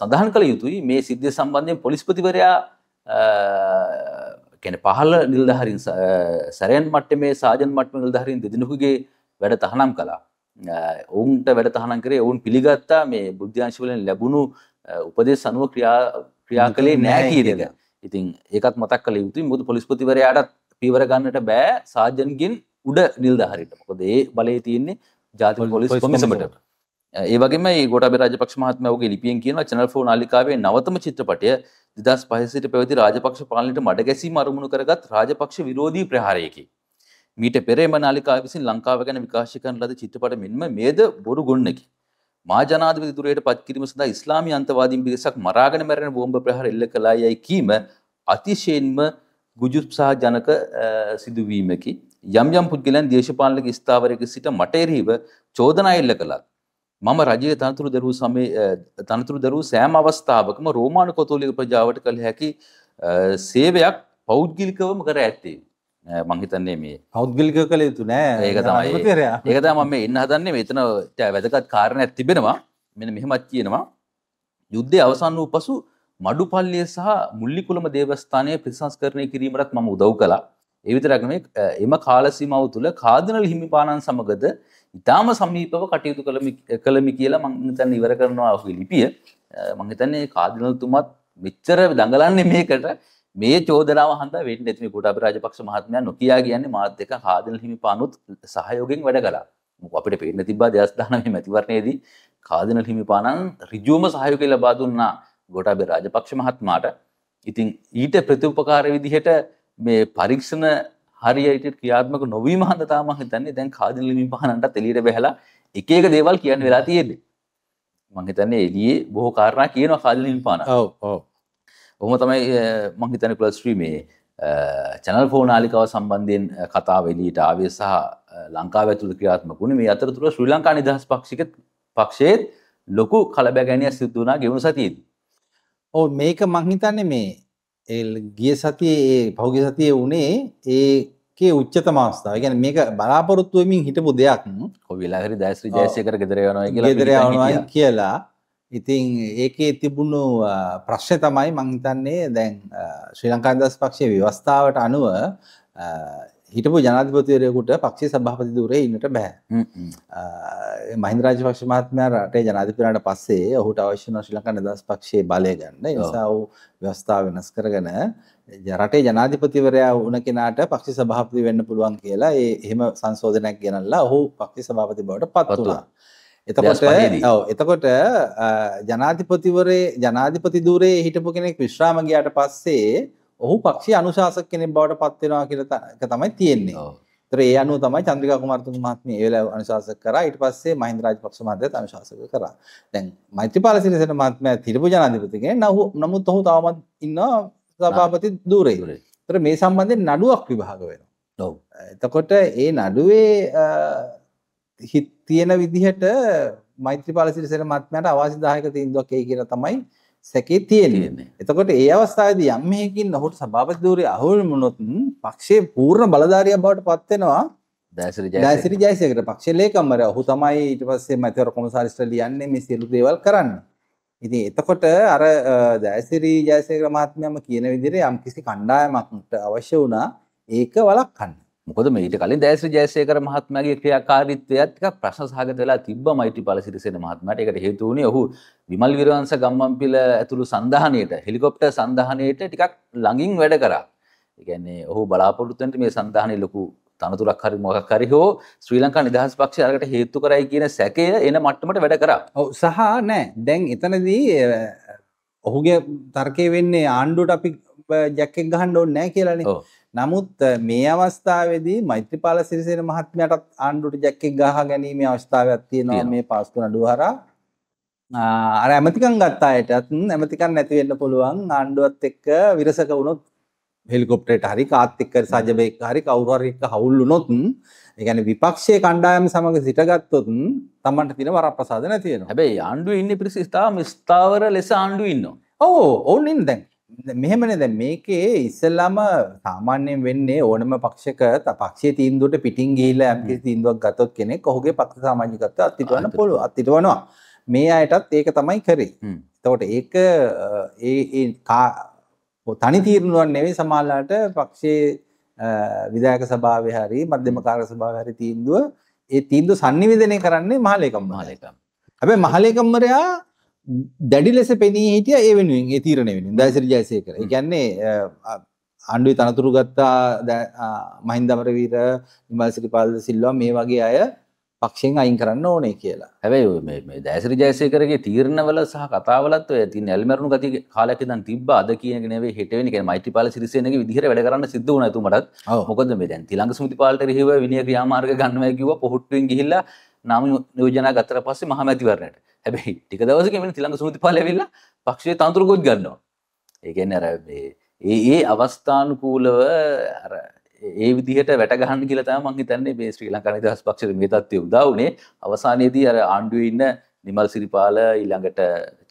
සඳහන් කළ යුතුයි මේ සිද්ධිය සම්බන්ධයෙන් පොලිස්පතිවරයා කියන්නේ පහළ නිලධාරීන් සැරයන් මට්ටමේ සාජන් මට්ටමේ නිලධාරීන් දෙදෙනෙකුගේ වැඩ තහනම් කළා. ඔවුන්ට වැඩතහනම් කරේ ඔවුන් පිළිගත්තා මේ බුද්ධ්‍යංශවලින් ලැබුණු උපදෙස් අනුව ක්‍රියා ක්‍රියා කළේ නෑ කියන එක. ඉතින් ඒකත් මතක් කළ යුතුයි. මොකද පොලිස්පතිවරයාටත් පීවර ගන්නට බෑ සාජන්ගෙන් උඩ නිලධාරීට. මොකද ඒ බලය තියෙන්නේ ජාතික පොලිස් කොමිසමට. ඒ වගේම මේ ගෝඨාභය රාජපක්ෂ මහත්මයා ඔහුගේ ලිපියෙන් කියනවා channel 4 නාලිකාවේ නවතම චිත්‍රපටය 2005 සිට පැවති රාජපක්ෂ පාලනයට මඩ ගැසීම අරමුණු කරගත් රාජපක්ෂ විරෝධී ප්‍රහාරයකි. මීට පෙරේම නාලිකා විසින් ලංකාව ගැන විකාශය කරන ලද චිත්‍රපට මෙන්ම මේද බොරු ගොන්නකි. මා ජනාධිපති දුරයට පත් කිරීම සඳහා ඉස්ලාමීය අන්තවාදීන් පිරිසක් මරාගෙන මැරෙන බෝම්බ ප්‍රහාර එල්ල කළා යයි කීම අතිශයින්ම ගුජුප්සාහජනක සිදුවීමකි. යම් යම් පුද්ගලයන් දේශපාලනික ස්ථාවරයක සිට මට එරෙහිව චෝදනා එල්ල කළත් මම රජයේ තනතුරු දරුවෝ සමේ තනතුරු දරුවෝ සෑම අවස්ථාවකම රෝමානු කතෝලික ප්‍රජාවට කළ හැකි සේවයක් පෞද්ගලිකවම කර ඇත්තේ මංහිතන්නේ මේ පෞද්ගිල්ක කළ යුතු නෑ ඒක තමයි ඒකත ම මේ ඉන්න හදන්නේ මෙතන වැදකත් කාරණ ඇතිබෙනවා මෙන මෙහෙමත් කියනවා යුද්ධය අවසන් වූ පසු මඩු පල්ලිය සහ මුල්ලිකුළම දේවස්ථානය ප්‍රසංස්කරණය කිරීමටත් මම උදව් කලා එවිතරගම එම කාලසිමව තුළ කාදනල් හිමිපාණන් සමගද ඉතාම සමීපව කටයුතු කළමි කියලා මංහිතන්න ඉවර කරනවා ඔහු ලිපිය මංහිතන්නේ කාදිනල්තුමත් මෙච්චර දඟලන්නේ මේකට මේ චෝදනාව හඳ වෙන්න ඇතිම කුටාපි රාජපක්ෂ මහත්මයා නොකියා කියන්නේ මාත් දෙක කාදල් හිමිපාණුත් සහයෝගයෙන් වැඩ කළා. මොකද අපිට පේන්න තිබ්බා 2019 මැතිවරණයේදී කාදල් හිමිපාණන් ඍජුවම සහයෝගය ලබා දුන්නා ගෝඨාභය රාජපක්ෂ මහත්මයාට. ඉතින් ඊට ප්‍රතිඋපකාර විදිහට මේ පරීක්ෂණ හරියට ක්‍රියාත්මක නොවීම හඳ තාම හිතන්නේ දැන් කාදල් හිමිපාණන්ටත් එළියට බහැලා එක එක දේවල් කියන්න වෙලා තියෙන්නේ. මම හිතන්නේ එළියේ බොහෝ කාරණා කියනවා කාදල් හිමිපාණන්. ඔව් ඔව්. ඔහොම තමයි මං හිතන්නේ ක්ලස් ස්ට්‍රීමේ චැනල් ෆෝ නාලිකාව සම්බන්ධයෙන් කතාව එළියට ආවේ සහ ලංකාව ඇතුළු ක්‍රියාත්මක වුණේ මේ අතරතුර ශ්‍රී ලංකා නිදහස් පක්ෂික පක්ෂයේත් ලොකු කලබැගැනියක් සිදු වුණා ගෙවුණු සතියේදී. ඔව් මේක මං හිතන්නේ මේ ගිය සතියේ ඒ පහුගිය සතියේ උනේ ඒකේ උච්චතම අවස්ථාව. يعني මේක බලාපොරොත්තු වෙමින් හිටපු දෙයක්. කොවිලා හරි දයශ්‍රී ජයසේකර ගෙදර යනවා කියලා ගෙදර යනවා කියලා ඉතින් ඒකේ තිබුණු ප්‍රශ්නය තමයි මංහිතන්නේ දැන් ශ්‍රී ලංකාන්දස් පක්ෂය ව්‍යවස්ථාවට අනුව හිටපු ජනාධිපතිවරයකුට පක්ෂේ සභාපති දුරේ ඉන්නට බෑ මහින්දරාජ පක්ෂ මහත්මයා රටේ ජනාධිපතිරට පස්සේ ඔහුට අවශ්‍ය ශ්‍රී ලංකා නිදහස් පක්ෂයේ බලය ගන්න නිසා ඔහු ව්‍යවස්ථාව වෙනස් කරගෙන රටේ ජනාධිපතිවරයා වුණ කෙනාට පක්ෂ සභාපති වෙන්න පුළුවන් කියලා ඒ එහෙම සංශෝධනයක් ගෙනල්ලා ඔහු පක්ෂ සභාපති බවට පත් වුණා. එතකොට ඔව එතකොට ජනාධිපතිවරේ ජනාධිපති දූරේ හිටපු කෙනෙක් විශ්‍රාම ගියාට පස්සේ ඔහු පක්ෂ අනුශාසක කෙනෙක් බවට පත්වෙනවා කියලා තමයි තියෙන්නේ. ඒ අනුව තමයි චන්ද්‍රිකා කුමාරතුංග මහත්මිය ඒ වෙලාව අනුශාසක කරා ඊට පස්සේ මහින්ද රාජපක්ෂ මහත්තයත් අනුශාසක කරා. දැන් මෛත්‍රීපාල සිරිසේන මහත්මයා තිරපු ජනාධිපති කෙනෙක් නමුත් ඔහු තවමත් ඉන්නවා සභාපති ධූරේ. ඒතර මේ සම්බන්ධයෙන් නඩුවක් විභාග වෙනවා. ඔව්. එතකොට ඒ නඩුවේ හිත් තියෙන විදිහට මෛත්‍රීපාල සිරිසේන මහත්මයාට අවශ්‍ය 10ක තීන්දුවක් එයි කියලා තමයි සැකේ තියෙන්නේ. එතකොට ඒ අවස්ථාවේදී යම් මේකින් ඔහුට සභාපති ධූරය අහුවෙන්න වුණොත් පක්ෂයේ පූර්ණ බලධාරියා බවට පත් වෙනවා. දයසිරි ජයසේකර පක්ෂයේ ලේකම්වරයා. ඔහු තමයි ඊට පස්සේ මැතිවර කොමසාරිස්ට ලියන්නේ මේ සියලු දේවල් කරන්න. ඉතින් එතකොට අර දයසිරි ජයසේකර මහත්මයාම කියන විදිහට යම් කිසි කණ්ඩායමකට අවශ්‍ය වුණා ඒක වළක්වන්න. මොකද මේට කලින් දැස ජයසයකර මහත්මගේ ක්‍රියාකාරිත්වයත් ප්‍රශ්න සහගත වෙලා තිබ මයිටි පලසිරිසෙන මහත්මට එකට හේතුවනේ ඔහු විමල් විරවන්ස ගම්මම්පිල ඇතුළු සඳහනයට හෙලිකොප්ට සඳහනයට ටිකක් ළඟින් වැඩ කරා එකන්නේ ඔහු බලාපොරොත්තුවන්ට මේ සඳහනය ලොකු තනතුරක් හරි මොකක් හරි හෝ ශ්‍රී ලංකා නිදහස් පක්ෂ අරකට හේතු කරයි කියන සැකය එන මට්ටමට වැඩ කරා සහ නෑ දැන් එතනදී ඔහුගේ තර්කය වෙන්නේ ආණ්ඩුවට අපි ජැක්කෙක් ගහන්න ඕන්නෑ කියලනේ නමුත් මේ අවස්ථාවේදී මෛත්‍රීපාල සිරිසේන මහත්මයාටත් ආණ්ඩුවට ජැක්කෙක් ගහ ගැනීමේ අවස්ථාවක් තියෙනවා මේ පාස්කු නඩුව හරහා. අර ඇමතිකම් ගත්ත අයටත් ඇමතිකම් නැති වෙන්න පුළුවන් ආණ්ඩුවත් එක්ක විරසක වුණොත් හෙලිකොප්ටරේට හරි කාත් එක්ක සජබේක හරි කවුරු හරි එක්ක හවුල් වුණොත් ඒ කියන්නේ විපක්ෂයේ කණ්ඩායම සමග සිටගත්තොත් තමන්ට තියෙන වරප්‍රසාද නැති වෙනවා. හැබැයි ආණ්ඩුවේ ඉන්නේ පිරිස ස්ථාවර ලෙස ආණ්ඩුවේ ඉන්නවා. ඔව් ඕන් ඉන්න දැන්. මෙහෙමනේ දැන් මේකේ ඉස්සෙල්ලාම සාමාන්‍යයෙන් වෙන්නේ ඕනම පක්ෂක පක්ෂයේ තීන්දුවට පිටින් ගිහිලා යම් කිසි තීන්දුවක් ගත්තොත් කෙනෙක් ඔහුගේ පක්ෂ සමාජිකත්වය අත්විඳවන්න පුළුවන් අත්විඳවනවා මේ අයටත් ඒක තමයි කරේ එතකොට ඒක ඒ ඒ තනි තීරණුවක් නෙවෙයි සමාජලාට පක්ෂයේ විධායක සභාවේ හරි මධ්‍යම කාර්ය සභාවේ හරි තීන්දුව ඒ තීන්දුව sannivedanaya කරන්නේ මහලේකම් මහලේකම් හැබැයි මහලේකම්වරයා දැඩි ලෙස පෙනී හිටිය ඒ වෙනුවෙන් ඒ තීරණ වෙනුවෙන් දයසිරි ජයසේකර. ඒ කියන්නේ ආණ්ඩුවේ තනතුරු ගත්තා මහින්ද අමරවීර, නිමල් සිරිපාලද සිල්වා මේ වගේ අය පක්ෂයෙන් අයින් කරන්න ඕනේ කියලා. හැබැයි මේ මේ දයසිරි ජයසේකරගේ තීරණවල සහ කතාවලත් ඔය තියෙන ඇල්මරුණු ගති කාලයක් ඉඳන් තිබ්බා අද කියන එක නෙවෙයි හෙට වෙන කියන්නේ මෛත්‍රීපාල සිරිසේනගේ විදිහට වැඩ කරන්න සිද්ධ වුණා එතුමටත්. මොකද මේ දැන් තිලංග සුමුතිපාලට රිහිව විනය ක්‍රියාමාර්ග ගන්නවා කිව්වා පොහොට්ටුවෙන් ගිහිල්ලා නාම නියෝජනා ගත්තට පස්සේ මහමැතිවරණයට. හැබැයි ටික දවසක මෙ තිළඟ සූතිපාල ඇවිල්ල පක්ෂය තන්තුරකුත් ගන්නවා ඒකෙන් අර ඒ ඒ අවස්ථානුකූලව ඒ විදිහට වැටගහන් කියලා මංහි තන්නේ මේ ශ්‍රී ලංකාන දහස් පක්ෂ මේ තත්වය උදාවනේ අවසානයේදී අර ආණ්ඩුව ඉන්න නිමල් සිරිපාල ඊළඟට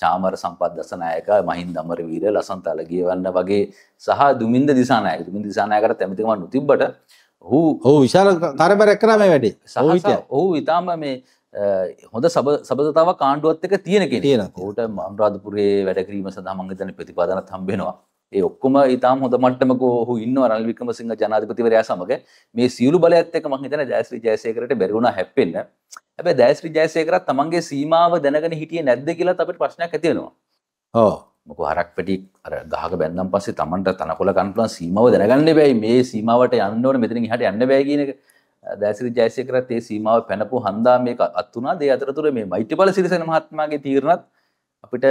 චාමර සම්පත් දසනායක මහින් දමරවීර ලසන්තල ගියවන්න වගේ සහ දුමින්ද දිසානාය දුමින් දිසානායකට තැමතිකම නොතිබ්බට හු හෝ විශාල තරබරැක්කරම වැඩේ සහ ඔහු ඉතාම මේ හොඳ සබඳතාව කාණ්ඩුවත් එක තියෙනක තියෙන ෝට අම්රාධපුරේ වැඩකිරීම සඳහමන් තන ප්‍රතිපාදනත් හම්බෙනවා ඒ ඔක්කොම ඉතාම හොඳ මට්ටමක හු ඉන්න රල් විකම සිංහ ජනාධපතිවරයා සමඟ මේ සියලු බල ඇත්තක මහිතන ජෑස්්‍රී ජයසයකරට බැරුණ හැපෙන්න්න ඇැ දැස්්‍රී ජයසයකරත් තමන්ගේ සීමාව දැනගෙන හිටිය නැද්ද කියලා අපට ප්‍රශ්නයක් ඇතියෙනවා ඕ මොක හරක් පටි අර ගහක බැන්නම් පස්සේ තමන්ට තනකොල කන්පලන් සීමාව දැනගන්න බැයි මේ සීමාවට යන්නවට මෙතන හට යන්න බැගනක දැසිරි ජයසයකරත් ඒ සීමාව පැනපු හන්දා මේක අත්වනා දේ අතරතුර මේ මෛත්‍රපල සිරිසන මහත්මගේ තීරණත් අපිට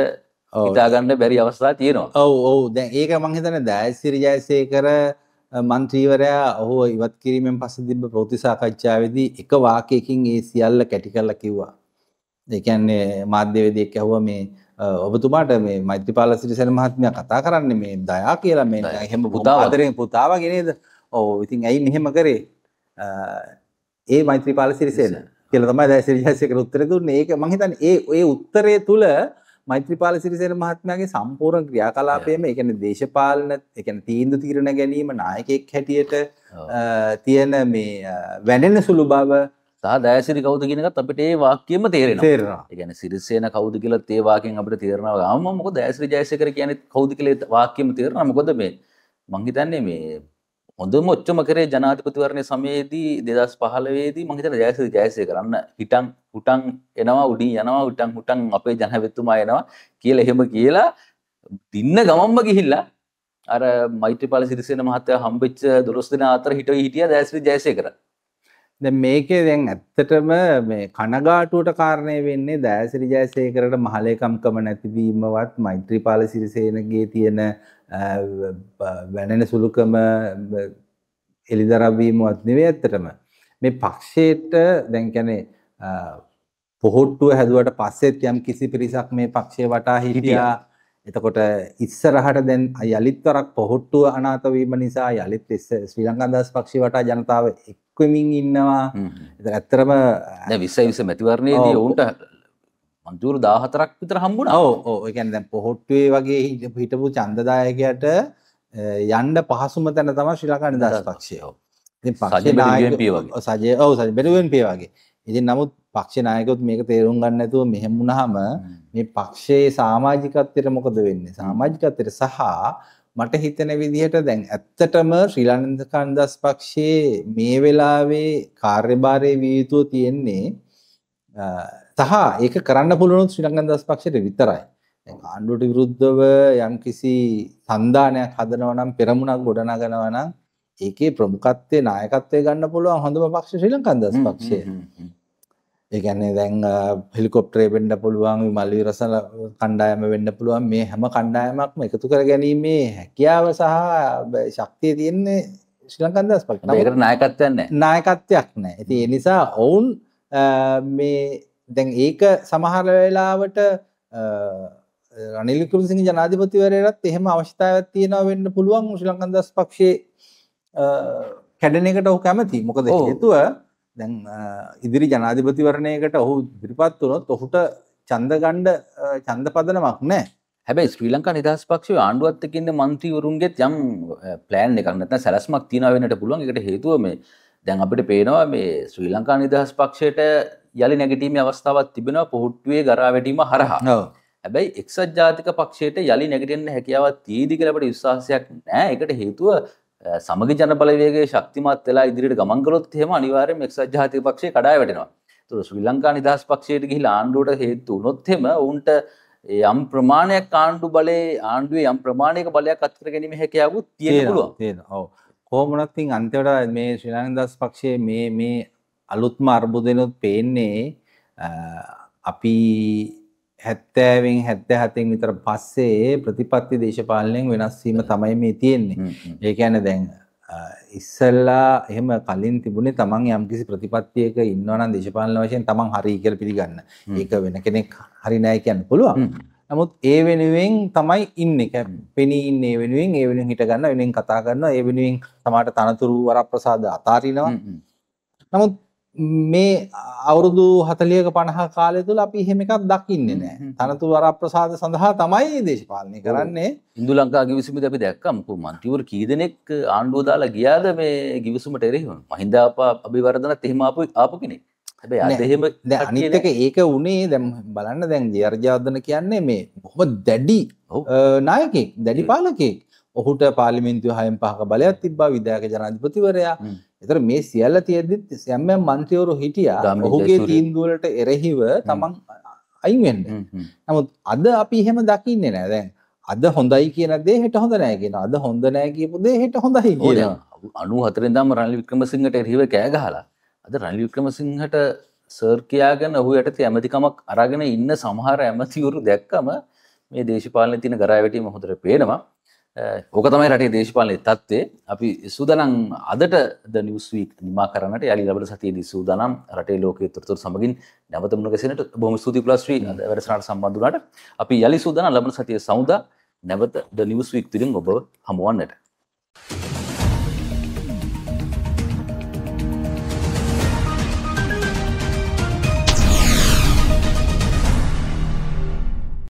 ඉතාගන්න බැරි අවස්ථා තියෙනවා ඔව ඔව දැ ඒක මංහිතන දෑසිරි ජයසය කර මන්ත්‍රීවරයා ඔහු ඉවත් කිරීමෙන් පස තිබ ප්‍රතිසාකච්ඡාවදී එක වාකයකින් ඒ සියල්ල කැටි කල්ල කිව්වා දෙකැන්නේ මාධ්‍යවේදයක් ඇහුව මේ ඔබතුමාට මේ මෛත්‍රපාල සිරිසන මහත්මය කතා කරන්න මේ දයා කියලා මේ හෙම පුතා අතරෙන් පුතාවගෙනේද ඕ ඉතින් ඇයි මෙහෙම කරේ ඒ මෛත්‍රීපාල සිරිසේන කියල තමයි දැසිරිජාසයක උත්තර දුන්න ඒක මහිතන් ඒ ඒ උත්තරය තුළ මෛත්‍රපාල සිරිසේන මහත්මයාගේ සම්පූර්ණ ක්‍රියාකලාපයම එකන දේශපාලන එකන තීන්දු තීරණ ගැනීම නායකෙක් හැටියට තියෙන මේ වැනෙන සුළු බව තා දෑසිරි කවුද කියනකත් අපිට ඒ වාක්‍යම තේරෙන තේරවා ගැන සිරිසේන කවුද කියල ඒවාකෙන් අපට තේරෙනවා ම මොක දෑසිරි ජයසකර කියන කෞදු කලේ වාක්‍යම තේරෙන මොකොද මේ මංහිතන්නේ මේ හොඳම ඔච්චම කරේ ජනාධිපතිවරණය සමයේදී දෙදස් පහලවේදී මහිතන ජයසද ජයසය කරන්න හිටන් හුටන් එනවා උඩින් යනවා උටන් හුටන් අපේ ජනවත්තුමා එනවා කියල එහෙම කියලා දින්න ගමම්ම ගිහිල්ලා අර මෛත්‍රපාල සිරිසෙන මහත්තය හම්බච්ච දොස් දෙෙන අතර හිට හිටිය දැස්වි ජයසය කර මේකේ දැන් ඇත්තටම මේ කනගාටුවට කාරණය වෙන්නේ දෑසිරි ජයසය කරට මහලේකම්කම නැතිවීමවත් මෛත්‍රීපාල සිරිසේනගේ තියෙන වැනෙන සුළුකම එලිදරවීමවත් නෙවෙයි ඇත්තටම මේ පක්ෂයට දැන් කියන්නේ පොහොට්ටුව හැදුවට පස්සෙත් යම් කිසි පිරිසක් මේ පක්ෂය වටා හිටියා එතකොට ඉස්සරහට දැන් යලිත්වරක් පොහොට්ටුව අනාත වීම නිසා යලිත් ශ්‍රී ලංකා දහස් පක්ෂි වටා ජනතාව එක්වමින් ඉන්නවා. ඒතර ඇත්තරම දැන් 20 20 මැතිවරණයේදී ඔවුන්ට මන්තුරු දාහතරක් විතර හම්බුණ ඕ එකැන දැ පොහොට්ටුවේ වගේ හිටපු චන්දදායකයට යන්ඩ පහසුම තැන තම ශිලකා නිදහස් පක්ෂයෝ සජය ඔව සජ බැලුවෙන් පිය වගේ ඉතින් නමුත් පක්ෂනායකොත් මේක තේරුම් ගන්න ඇතුව මෙහෙම වුණහම මේ පක්ෂයේ සාමාජිකත්වයට මොකද වෙන්නේ සාමාජිකත්වයට සහ මට හිතන විදිහට දැන් ඇත්තටම ශ්‍රී ලංකාන්දස් පක්ෂයේ මේ වෙලාවේ කාර්යභාරයේ විය යුතුව තියෙන්නේ සහ ඒක කරන්න පුළුවන් ශ්‍රී ලංකන් දස් පක්ෂයට විතරයි. ආණ්ඩුවට විරුද්ධව යම් කිසි සන්ධානයක් හදනවා නම් පෙරමුණක් ගොඩනගනවා නම් ඒකේ ප්‍රමුඛත්වයේ නායකත්වය ගන්න පුළුවන් හොඳම පක්ෂ ශ්‍රී ලංකන් දස් පක්ෂය. ඒ කියන්නේ දැන් හෙලිකොප්ටරේ වෙන්න පුළුවන් විමල් විරසල කණ්ඩායම වෙන්න පුළුවන් මේ හැම කණ්ඩායමක්ම එකතු කර ගැනීමේ හැකියාව සහ ශක්තිය තියෙන්නේ ශ්‍රී ලංකන් දස් පක්ෂය. ඒකට නායකත්වයක් නැහැ. නායකත්වයක් නැහැ. ඉතින් ඒ නිසා ඔවුන් මේ දැන් ඒක සමහර වෙලාවට රනිලිකුරුසිංහ ජනාධිපතිවරයටත් එහෙම අවශ්‍යතාවයක් තියෙනවා වෙන්න පුළුවන් ශ්‍රී ලංකන් දස් පක්ෂයේ කැඩෙන එකට ඔහු කැමති මොකද හේතුව දැන් ඉදිරි ජනාධිපතිවරණයකට ඔහු ඉදිරිපත් වුණොත් ඔහුට ඡන්දගණ්ඩ ඡන්ද පදනමක් නැහැ. හැබැයි ශ්‍රී ලංකා නිදහස් පක්ෂයේ ආණ්ඩුවත් එක්ක ඉන්න മന്ത്രിවරුන්ගෙත් යම් ප්ලෑන් එකක් නැත්නම් සැලැස්මක් තියනවා වෙන්නට පුළුවන්. ඒකට හේතුව මේ දැන් අපිට පේනවා මේ ශ්‍රී ලංකා නිදහස් පක්ෂයට යළි නැගටීම අවස්ථාවත් තිබෙන පොහුට්ටුවේ ගරා වැඩීම හරහා ඇබැයි එක්සත් ජාතික පක්ෂයට යළි නැගටෙන් හැකියාවත් තීදි කලට විශවාසයක් නෑ එකට හේතුව සමග ජනපලවේගේ ශක්තිමත් වෙලා ඉදිරිට ගමන්කරොත් හෙම අනිවාර්යම එක්සත් ජාතික පක්ෂය කඩා වැටෙනවා තුර ශ්‍රී ලංකා නිදහස් පක්ෂයට ගිහි ආණ්ඩුවට හේතු නොත්හෙම ඔවුන්ට යම් ප්‍රමාණයක් ආණ්ඩු බලේ ආණ්ඩුවේ යම් ප්‍රමාණයක බලයක් අත්කර ගැනීම හැකයාවු තියෙනවා තියෙන ඔව කෝමනත්තින් අන්තවට මේ ශ්‍රලාංදස් පක්ෂයේ මේ මේ අලුත්ම අර්බුදනුත් පේන්නේ අපි හැත්තෑවෙන් හැත්ත හතෙන් විතර පස්සේ ප්‍රතිපත්ති දේශපාලනයෙන් වෙනස්වීම තමයි මේ තියෙන්නේ ඒක ඇන දැන් ඉස්සල්ලා එහෙම කලින් තිබුණේ තමන් යම්කිසි ප්‍රතිපත්තියක ඉන්නවනම් දේශපාලන වශයෙන් තමන් හරි කියලා පිළිගන්න. ඒක වෙන කෙනෙක් හරි නෑ කියන්න පුළුවන්. නමුත් ඒ වෙනුවෙන් තමයි ඉන්නේ. පෙනී ඉන්නේ වෙනුවෙන් ඒ වෙනුවෙන් හිට ගන්න වෙනුවෙන් කතා කරනවා ඒ වෙනුවෙන් තමාට තනතුරු වරප්‍රසාද අතාරිනවා. නමුත් මේ අවුරුදු හතලියක පණහ කාලය තුළ අපි හෙම එකක් දකින්නේ නෑ තනතු වර ප්‍රසාද සඳහා තමයි දේශපාලනය කරන්නේ ඉදු ලංකා ගිවිසුම අපි දැක්කම්පු මන්තිවර කීදනෙක් ආණ්ඩුව දාලා ගියාද මේ ගිවිසුමට එරෙහිව මහින්දාපා අභිවර්ධනත් එහෙමපු ආපු කෙනෙක් හැබැයිහෙම අනිතක ඒක උනේ දැම් බලන්න දැන් ජර්ජාධන කියන්නේ මේ බොහොම දැඩි නායකෙක් දැඩි පාලකෙක් ඔහුට පාලිමින්තු හයම් පහක බලයක් තිබා විදායක ජනාධිපතිවරයා එතර මේ සියල්ල තියෙද්දිත් සැම්මම් මන්ත්‍රයවරු හිටියා ඔහුගේ තීන්දුවලට එරෙහිව තමන් අයිවෙන්න නමුත් අද අපි එහෙම දකින්නේ නෑ දැන් අද හොඳයි කියන දේ හෙට හොඳ නෑ කියන අද හොඳ නෑ කියපු දේ හෙට හොඳයි කියන අනු හතරෙන් දම රනිල් වික්‍රමසිංහට එරහිව කෑ ගහලා අද රනිල් වික්‍රමසිංහට සර් කියාගෙන ඔහු යටතේ ඇමතිකමක් අරගෙන ඉන්න සමහර ඇමතිවරු දැක්කම මේ දේශපාලන තියෙන ගරාවැටීම හොඳට පේනවා ඕක තමයි රටේ දේශපාලනය තත්ත්වේ අපි සූදනම් අදට ද නිවස්වීක් නිමා කරනට යළි ලබට සතියේදී සූදානම් රටේ ලෝකයේ තොරතුරු සමගින් නැවත මුණ ගැසෙනට බොහොම ස්තුතියි කුලශ්‍රී අද වැඩසටහනට සම්බන්ධ වුණාට අපි යළි සූදානම් ලබන සතියේ සවුදා නැවත ද නිවස්වීක් තුලින් ඔබව හමුවන්නට